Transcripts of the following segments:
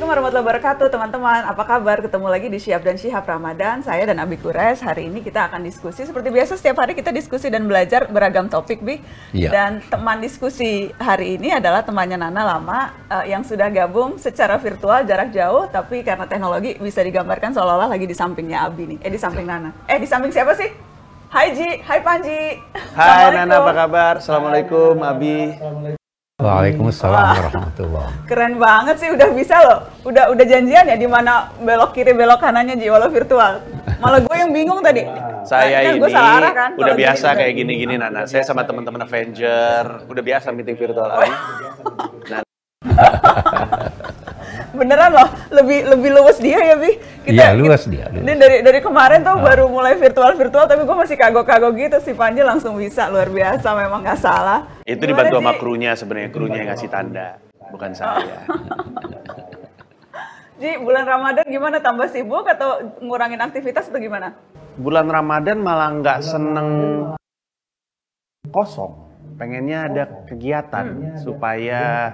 Assalamualaikum warahmatullahi wabarakatuh teman-teman. Apa kabar? Ketemu lagi di Siap dan Syihab Ramadan. Saya dan Abi Kures. Hari ini kita akan diskusi seperti biasa setiap hari kita diskusi dan belajar beragam topik, Bi. Ya. Dan teman diskusi hari ini adalah temannya Nana Lama uh, yang sudah gabung secara virtual jarak jauh tapi karena teknologi bisa digambarkan seolah-olah lagi di sampingnya Abi nih. Eh di samping Nana. Eh di samping siapa sih? Hai Ji, hai Panji. Hai Nana, apa kabar? Assalamualaikum Abi. Assalamualaikum. Waalaikumsalam Wah. warahmatullahi Keren banget sih, udah bisa loh. Udah udah janjian ya di mana belok kiri belok kanannya jiwa lo virtual. Malah gue yang bingung tadi. Kan- Saya nah, ini gue salah kan, udah biasa kayak gini-gini Nana. Saya sama teman-teman Avenger udah biasa meeting virtual. Nana. beneran loh lebih lebih luas dia ya bi kita ya, iya, luas dia luas. Ini dari dari kemarin tuh oh. baru mulai virtual virtual tapi gue masih kagok-kagok gitu si Panji langsung bisa luar biasa memang gak salah itu Gimana dibantu sih? sama krunya sebenarnya krunya yang ngasih tanda bukan saya oh. Ji, bulan Ramadan gimana? Tambah sibuk atau ngurangin aktivitas atau gimana? Bulan Ramadan malah nggak seneng kosong. Pengennya ada kegiatan hmm. supaya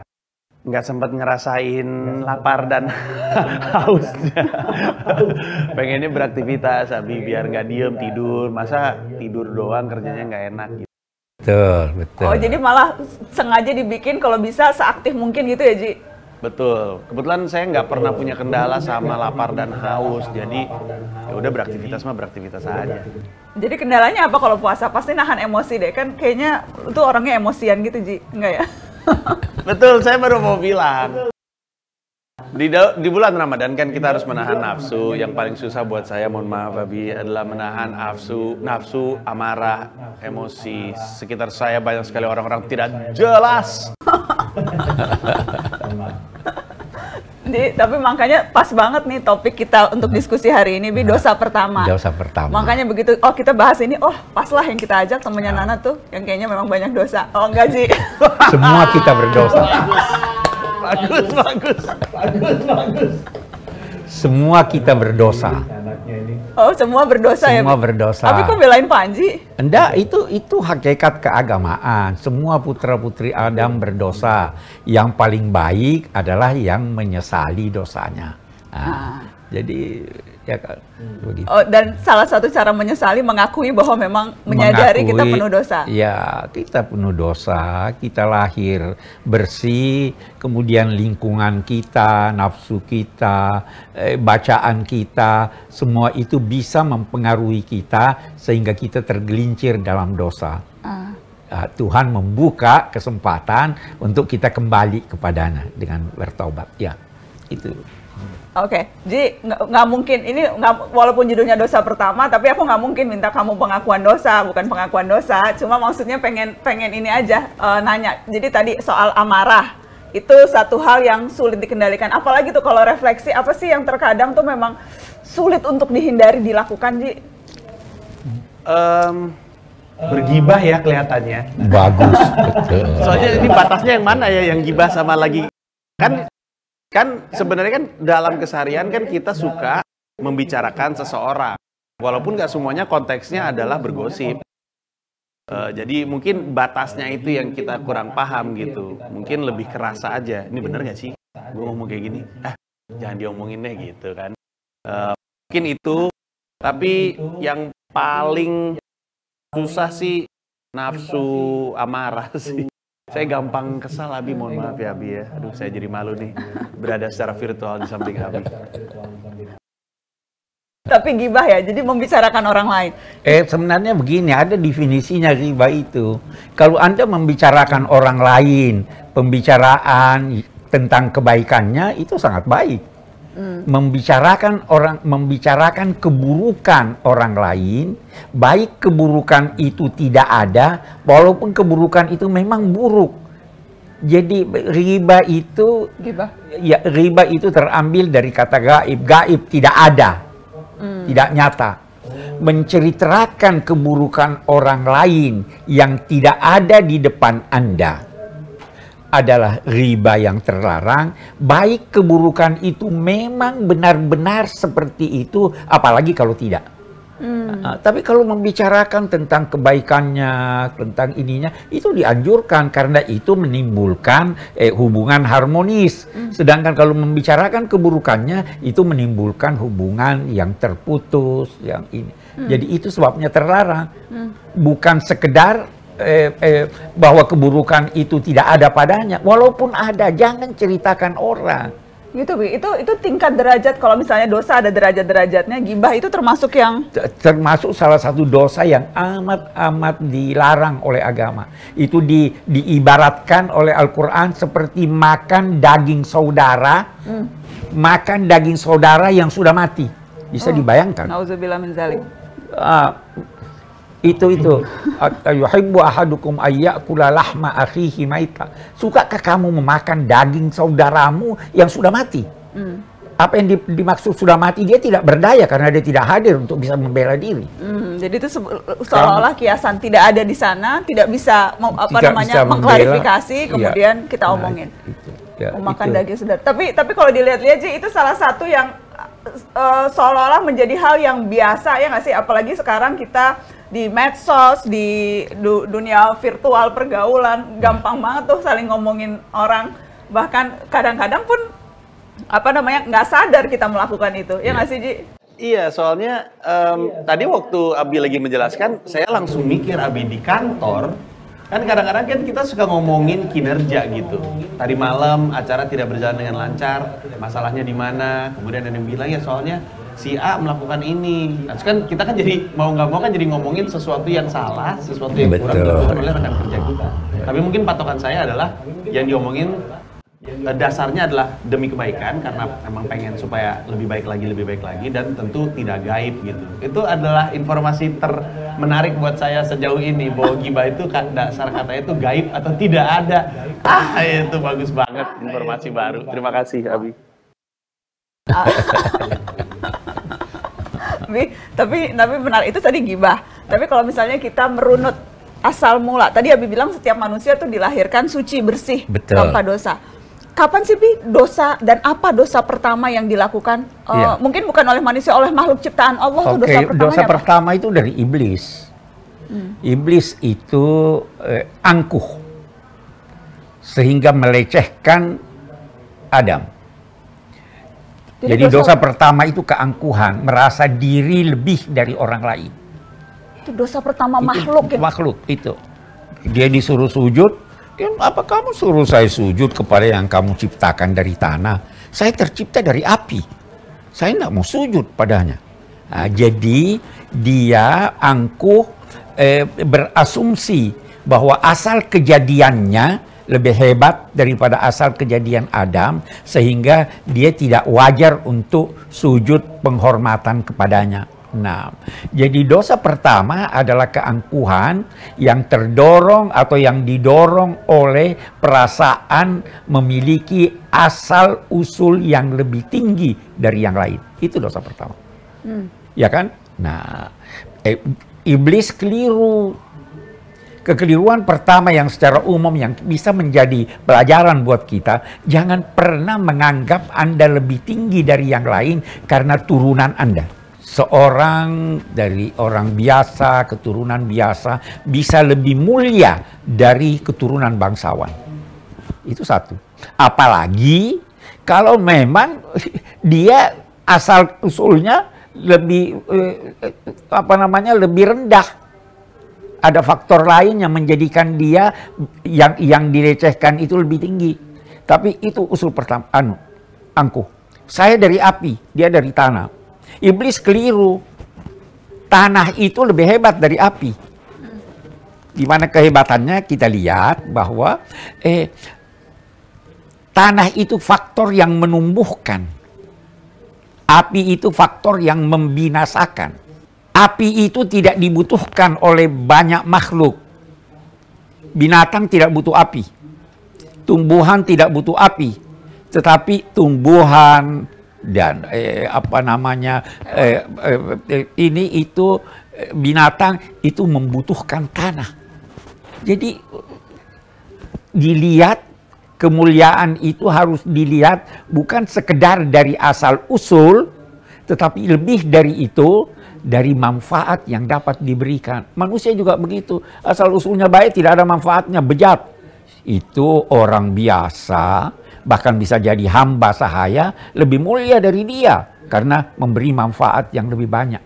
nggak sempat ngerasain gak lapar dan hausnya. Pengennya beraktivitas, Abi, biar nggak diem tidur. Masa iya, iya. tidur doang kerjanya nggak enak gitu. Betul, betul. Oh, jadi malah sengaja dibikin kalau bisa seaktif mungkin gitu ya, Ji? Betul. Kebetulan saya nggak pernah punya kendala sama lapar dan ya haus. Jadi ya udah beraktivitas mah beraktivitas iya. aja. Jadi kendalanya apa kalau puasa? Pasti nahan emosi deh. Kan kayaknya itu orangnya emosian gitu, Ji. Enggak ya? Betul, saya baru mau bilang. Di, di bulan Ramadan kan kita harus menahan nafsu. Yang paling susah buat saya, mohon maaf tapi adalah menahan nafsu, nafsu, amarah, emosi. Sekitar saya banyak sekali orang-orang tidak jelas. Jadi tapi makanya pas banget nih topik kita untuk diskusi hari ini bi dosa pertama. Dosa pertama. Makanya begitu oh kita bahas ini oh pas lah yang kita ajak temennya nah. Nana tuh yang kayaknya memang banyak dosa. Oh enggak sih. Semua kita berdosa. bagus bagus bagus bagus. Semua kita berdosa. Oh, semua berdosa semua ya. Semua berdosa. Tapi kok belain Panji? Enggak, itu itu hakikat keagamaan. Semua putra-putri Adam berdosa. Yang paling baik adalah yang menyesali dosanya. Nah. Ah. Jadi ya kan hmm. Oh, dan salah satu cara menyesali mengakui bahwa memang menyadari mengakui, kita penuh dosa. Ya, kita penuh dosa, kita lahir bersih, kemudian lingkungan kita, nafsu kita, eh, bacaan kita, semua itu bisa mempengaruhi kita sehingga kita tergelincir dalam dosa. Uh, Tuhan membuka kesempatan untuk kita kembali kepadanya dengan bertobat. Ya, itu. Oke, okay. jadi nggak mungkin ini gak, walaupun judulnya dosa pertama, tapi aku nggak mungkin minta kamu pengakuan dosa, bukan pengakuan dosa. Cuma maksudnya pengen pengen ini aja uh, nanya. Jadi tadi soal amarah itu satu hal yang sulit dikendalikan. Apalagi tuh kalau refleksi apa sih yang terkadang tuh memang sulit untuk dihindari dilakukan, Ji? Um, bergibah ya kelihatannya. Bagus, Soalnya ini batasnya yang mana ya, yang gibah sama lagi kan Kan, kan sebenarnya kan dalam kan? keseharian kan kita suka membicarakan seseorang. Walaupun nggak semuanya konteksnya iya, adalah iya, iya. bergosip. Uh, jadi mungkin batasnya itu yang kita kurang paham gitu. Mungkin lebih kerasa aja. Ini bener nggak sih? Gue ngomong kayak gini. Ah, jangan diomongin deh gitu kan. Uh, mungkin itu. Tapi yang paling susah sih nafsu amarah sih. Saya gampang kesal Abi, mohon maaf ya Abi ya. Aduh, saya jadi malu nih berada secara virtual di samping Abi. Tapi gibah ya, jadi membicarakan orang lain. Eh sebenarnya begini, ada definisinya gibah itu. Kalau Anda membicarakan orang lain, pembicaraan tentang kebaikannya itu sangat baik hmm. Membicarakan orang membicarakan keburukan orang lain, baik keburukan itu tidak ada, walaupun keburukan itu memang buruk. Jadi riba itu riba. Ya, riba itu terambil dari kata gaib. Gaib tidak ada. hmm. Tidak nyata. Menceritakan keburukan orang lain yang tidak ada di depan Anda adalah riba yang terlarang, baik keburukan itu memang benar-benar seperti itu, apalagi kalau tidak. Hmm. Uh, tapi kalau membicarakan tentang kebaikannya, tentang ininya, itu dianjurkan karena itu menimbulkan eh, hubungan harmonis. Hmm. Sedangkan kalau membicarakan keburukannya, itu menimbulkan hubungan yang terputus, yang ini. Hmm. Jadi itu sebabnya terlarang. Hmm. Bukan sekedar eh, eh, bahwa keburukan itu tidak ada padanya. Walaupun ada, jangan ceritakan orang. Gitu, Itu itu tingkat derajat kalau misalnya dosa ada derajat-derajatnya, gibah itu termasuk yang termasuk salah satu dosa yang amat-amat dilarang oleh agama. Itu di diibaratkan oleh Al-Qur'an seperti makan daging saudara, hmm. makan daging saudara yang sudah mati. Bisa hmm. dibayangkan. Nauzubillah min zalik. Uh, itu itu. Yuhibbu ahadukum ayyakula lahma akhihi maita. Sukakah kamu memakan daging saudaramu yang sudah mati? Hmm. Apa yang dimaksud sudah mati dia tidak berdaya karena dia tidak hadir untuk bisa membela diri. Hmm, jadi itu seolah-olah kiasan tidak ada di sana, tidak bisa apa tidak namanya mengklarifikasi iya. kemudian ya. kita nah, omongin. Nah, itu, ya, memakan itu. daging saudara. Tapi tapi kalau dilihat-lihat sih itu salah satu yang uh, seolah-olah menjadi hal yang biasa ya nggak sih apalagi sekarang kita di medsos, di du dunia virtual pergaulan, gampang banget tuh saling ngomongin orang. Bahkan kadang-kadang pun apa namanya nggak sadar kita melakukan itu, ya nggak sih Ji? Iya, soalnya um, iya. tadi waktu Abi lagi menjelaskan, saya langsung mikir Abi di kantor kan kadang-kadang kan kita suka ngomongin kinerja gitu. Tadi malam acara tidak berjalan dengan lancar, masalahnya di mana, kemudian ada yang bilang ya soalnya si A melakukan ini. Nah, kan kita kan jadi mau nggak mau kan jadi ngomongin sesuatu yang salah, sesuatu yang Betul. kurang dilakukan oleh rekan kerja kita. Tapi mungkin patokan saya adalah yang diomongin eh, dasarnya adalah demi kebaikan karena emang pengen supaya lebih baik lagi lebih baik lagi dan tentu tidak gaib gitu itu adalah informasi termenarik buat saya sejauh ini bahwa Giba itu dasar katanya itu gaib atau tidak ada ah itu bagus banget informasi baru terima kasih Abi tapi tapi tapi benar itu tadi gibah. Tapi kalau misalnya kita merunut asal mula, tadi Abi bilang setiap manusia tuh dilahirkan suci bersih Betul. tanpa dosa. Kapan sih Bi dosa dan apa dosa pertama yang dilakukan? Yeah. Iya. mungkin bukan oleh manusia, oleh makhluk ciptaan Allah okay. tuh dosa pertama. Dosa pertama itu dari iblis. Hmm. Iblis itu eh, angkuh sehingga melecehkan Adam. Jadi, Jadi dosa, dosa pertama itu keangkuhan, merasa diri lebih dari orang lain. Itu dosa pertama makhluk. Itu, ya? Makhluk itu. Dia disuruh sujud, ya apa kamu suruh saya sujud kepada yang kamu ciptakan dari tanah? Saya tercipta dari api. Saya tidak mau sujud padanya. Nah, jadi dia angkuh eh, berasumsi bahwa asal kejadiannya lebih hebat daripada asal kejadian Adam sehingga dia tidak wajar untuk sujud penghormatan kepadanya. Nah, jadi dosa pertama adalah keangkuhan yang terdorong atau yang didorong oleh perasaan memiliki asal usul yang lebih tinggi dari yang lain. Itu dosa pertama. Hmm. Ya kan? Nah, eh, iblis keliru Kekeliruan pertama yang secara umum yang bisa menjadi pelajaran buat kita, jangan pernah menganggap Anda lebih tinggi dari yang lain karena turunan Anda. Seorang dari orang biasa, keturunan biasa, bisa lebih mulia dari keturunan bangsawan. Itu satu. Apalagi kalau memang dia asal usulnya lebih eh, eh, apa namanya lebih rendah ada faktor lain yang menjadikan dia yang yang dilecehkan itu lebih tinggi. Tapi itu usul pertama anu angkuh. Saya dari api, dia dari tanah. Iblis keliru. Tanah itu lebih hebat dari api. Di mana kehebatannya kita lihat bahwa eh tanah itu faktor yang menumbuhkan. Api itu faktor yang membinasakan. Api itu tidak dibutuhkan oleh banyak makhluk. Binatang tidak butuh api. Tumbuhan tidak butuh api. Tetapi tumbuhan dan eh, apa namanya eh, eh, eh ini itu eh, binatang itu membutuhkan tanah. Jadi dilihat kemuliaan itu harus dilihat bukan sekedar dari asal usul tetapi lebih dari itu dari manfaat yang dapat diberikan. Manusia juga begitu. Asal usulnya baik tidak ada manfaatnya, bejat. Itu orang biasa, bahkan bisa jadi hamba sahaya, lebih mulia dari dia. Karena memberi manfaat yang lebih banyak.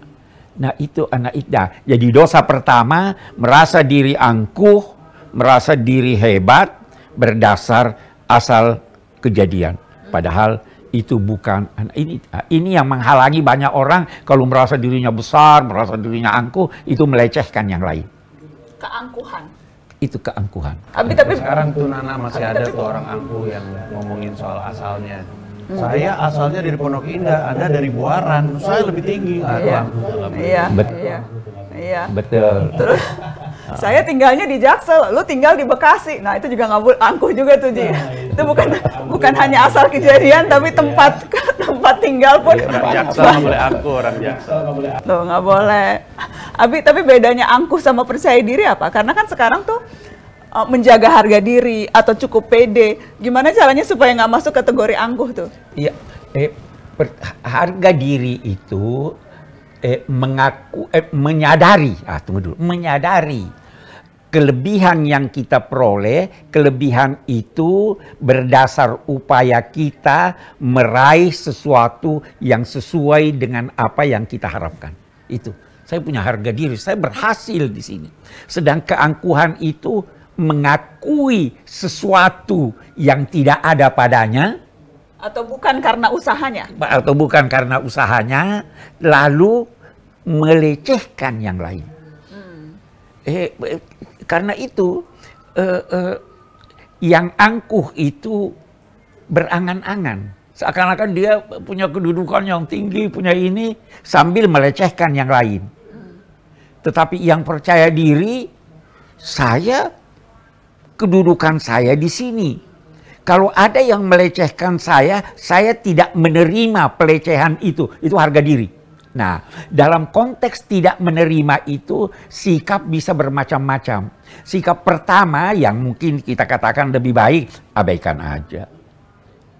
Nah itu anak iddah. Jadi dosa pertama, merasa diri angkuh, merasa diri hebat, berdasar asal kejadian. Padahal itu bukan ini ini yang menghalangi banyak orang kalau merasa dirinya besar, merasa dirinya angkuh, itu melecehkan yang lain. Keangkuhan. Itu keangkuhan. Tapi tapi sekarang tuh Nana masih ada tuh orang angkuh yang ngomongin soal asalnya. Hmm. Saya asalnya dari Pondok Indah, ada dari Buaran, saya lebih tinggi. Ah, iya. Iya, iya. Iya. Betul. Iya. Betul. Terus Ah. Saya tinggalnya di Jaksel, lu tinggal di Bekasi. Nah, itu juga ngabul angkuh juga tuh, Ji. Nah, itu, iya. itu bukan bukan hanya asal iya, kejadian tapi iya. tempat tempat tinggal pun Jaksel nggak boleh angkuh orang Jaksel nggak boleh angkuh. Tuh, nggak boleh. Abi, tapi bedanya angkuh sama percaya diri apa? Karena kan sekarang tuh eh, menjaga harga diri atau cukup pede. Gimana caranya supaya nggak masuk kategori angkuh tuh? Iya, eh, harga diri itu eh, mengaku eh, menyadari, ah tunggu dulu, menyadari kelebihan yang kita peroleh, kelebihan itu berdasar upaya kita meraih sesuatu yang sesuai dengan apa yang kita harapkan. Itu. Saya punya harga diri, saya berhasil di sini. Sedang keangkuhan itu mengakui sesuatu yang tidak ada padanya atau bukan karena usahanya. Atau bukan karena usahanya, lalu melecehkan yang lain. Hmm. Eh, eh karena itu uh, uh, yang angkuh itu berangan-angan. Seakan-akan dia punya kedudukan yang tinggi, punya ini, sambil melecehkan yang lain. Tetapi yang percaya diri, saya, kedudukan saya di sini. Kalau ada yang melecehkan saya, saya tidak menerima pelecehan itu. Itu harga diri. Nah, dalam konteks tidak menerima itu, sikap bisa bermacam-macam. Sikap pertama yang mungkin kita katakan lebih baik, abaikan aja.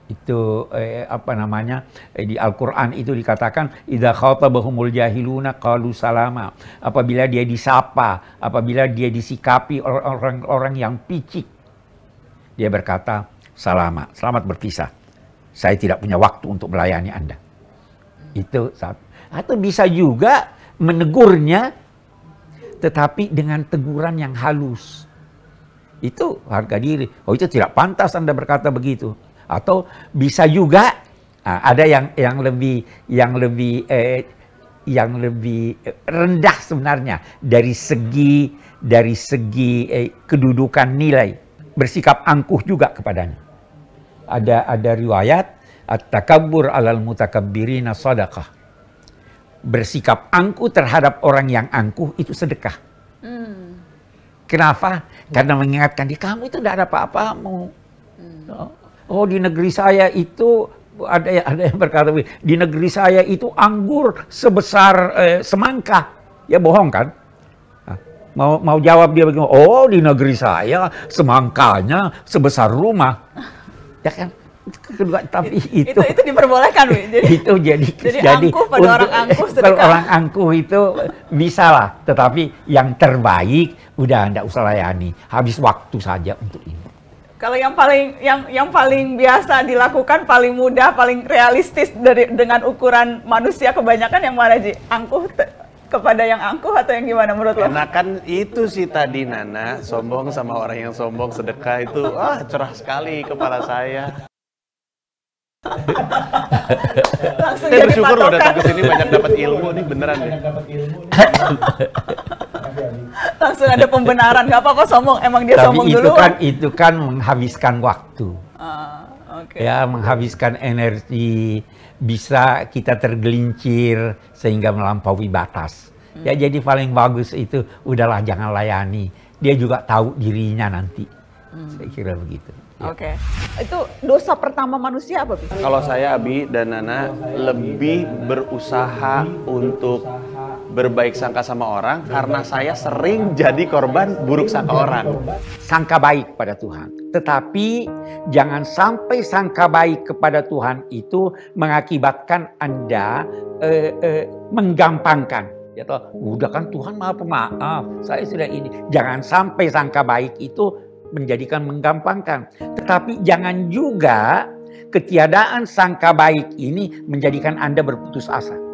Itu eh, apa namanya? Eh, di Al-Qur'an itu dikatakan idza khatabahumul jahiluna kalu salama. Apabila dia disapa, apabila dia disikapi orang-orang yang picik, dia berkata salama, selamat berpisah. Saya tidak punya waktu untuk melayani Anda. Itu satu atau bisa juga menegurnya tetapi dengan teguran yang halus. Itu harga diri. Oh itu tidak pantas Anda berkata begitu. Atau bisa juga ah, ada yang yang lebih yang lebih eh, yang lebih eh, rendah sebenarnya dari segi dari segi eh, kedudukan nilai bersikap angkuh juga kepadanya. Ada ada riwayat at-takabbur alal mutakabbirina sadaqah bersikap angkuh terhadap orang yang angkuh itu sedekah. Hmm. Kenapa? Ya. Karena mengingatkan dia, kamu itu tidak ada apa-apamu. Hmm. Oh, oh di negeri saya itu ada yang, ada yang berkata di negeri saya itu anggur sebesar eh, semangka. Ya bohong kan? Nah, mau mau jawab dia begini, oh di negeri saya semangkanya sebesar rumah. Ya kan? kedua tapi itu itu, itu diperbolehkan jadi itu jadi jadi, jadi angkuh pada untuk, orang angkuh sedekah. kalau orang angkuh itu bisa lah tetapi yang terbaik udah anda usah layani habis waktu saja untuk ini kalau yang paling yang yang paling biasa dilakukan paling mudah paling realistis dari dengan ukuran manusia kebanyakan yang mana Ji angkuh kepada yang angkuh atau yang gimana menurut lo? Karena kan itu sih tadi Nana, sombong sama orang yang sombong sedekah itu, ah cerah sekali kepala saya. Langsung bersyukur loh datang ke sini banyak dapat ilmu nih beneran nih. Langsung ada pembenaran, nggak apa apa sombong, emang dia Tapi sombong itu dulu. kan itu kan menghabiskan waktu. Ah, ya, menghabiskan energi, bisa kita tergelincir sehingga melampaui batas. Hmm. Ya jadi paling bagus itu udahlah jangan layani. Dia juga tahu dirinya nanti. Hmm. Saya kira begitu. Iya. Oke. Okay. Itu dosa pertama manusia apa, Kalau saya Abi dan Nana saya, lebih Abi, berusaha untuk berusaha berbaik sangka sama orang karena saya sering jadi korban buruk sangka orang. Sangka baik pada Tuhan. Tetapi jangan sampai sangka baik kepada Tuhan itu mengakibatkan Anda eh, eh, menggampangkan ya udah kan Tuhan maaf maaf, saya sudah ini jangan sampai sangka baik itu menjadikan menggampangkan. Tetapi jangan juga ketiadaan sangka baik ini menjadikan Anda berputus asa.